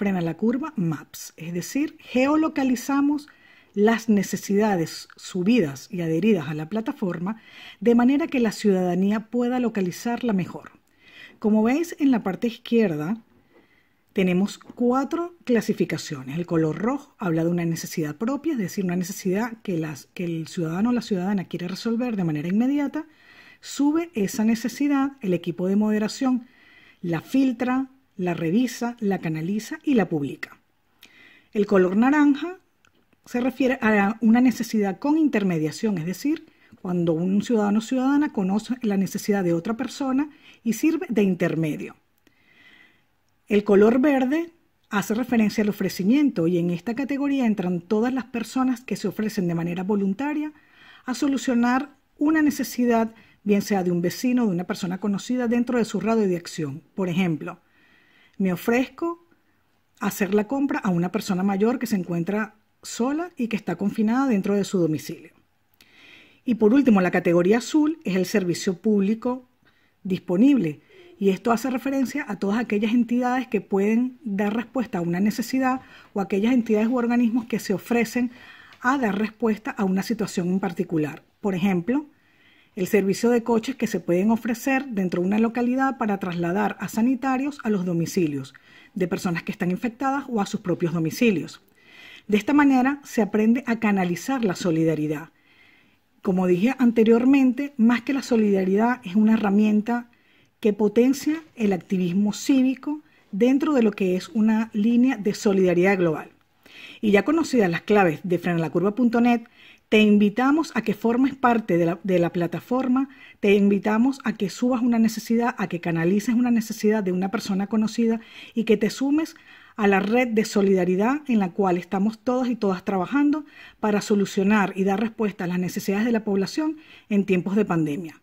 frena la curva, MAPS, es decir, geolocalizamos las necesidades subidas y adheridas a la plataforma de manera que la ciudadanía pueda localizarla mejor. Como veis en la parte izquierda, tenemos cuatro clasificaciones. El color rojo habla de una necesidad propia, es decir, una necesidad que, las, que el ciudadano o la ciudadana quiere resolver de manera inmediata. Sube esa necesidad, el equipo de moderación la filtra, la revisa, la canaliza y la publica. El color naranja se refiere a una necesidad con intermediación, es decir, cuando un ciudadano o ciudadana conoce la necesidad de otra persona y sirve de intermedio. El color verde hace referencia al ofrecimiento y en esta categoría entran todas las personas que se ofrecen de manera voluntaria a solucionar una necesidad, bien sea de un vecino o de una persona conocida dentro de su radio de acción. Por ejemplo, me ofrezco hacer la compra a una persona mayor que se encuentra sola y que está confinada dentro de su domicilio. Y por último, la categoría azul es el servicio público disponible. Y esto hace referencia a todas aquellas entidades que pueden dar respuesta a una necesidad o aquellas entidades u organismos que se ofrecen a dar respuesta a una situación en particular. Por ejemplo, el servicio de coches que se pueden ofrecer dentro de una localidad para trasladar a sanitarios a los domicilios de personas que están infectadas o a sus propios domicilios. De esta manera se aprende a canalizar la solidaridad. Como dije anteriormente, más que la solidaridad es una herramienta que potencia el activismo cívico dentro de lo que es una línea de solidaridad global y ya conocidas las claves de frenalacurva.net, te invitamos a que formes parte de la, de la, plataforma, te invitamos a que subas una necesidad, a que canalices una necesidad de una persona conocida y que te sumes a la red de solidaridad en la cual estamos todos y todas trabajando para solucionar y dar respuesta a las necesidades de la población en tiempos de pandemia.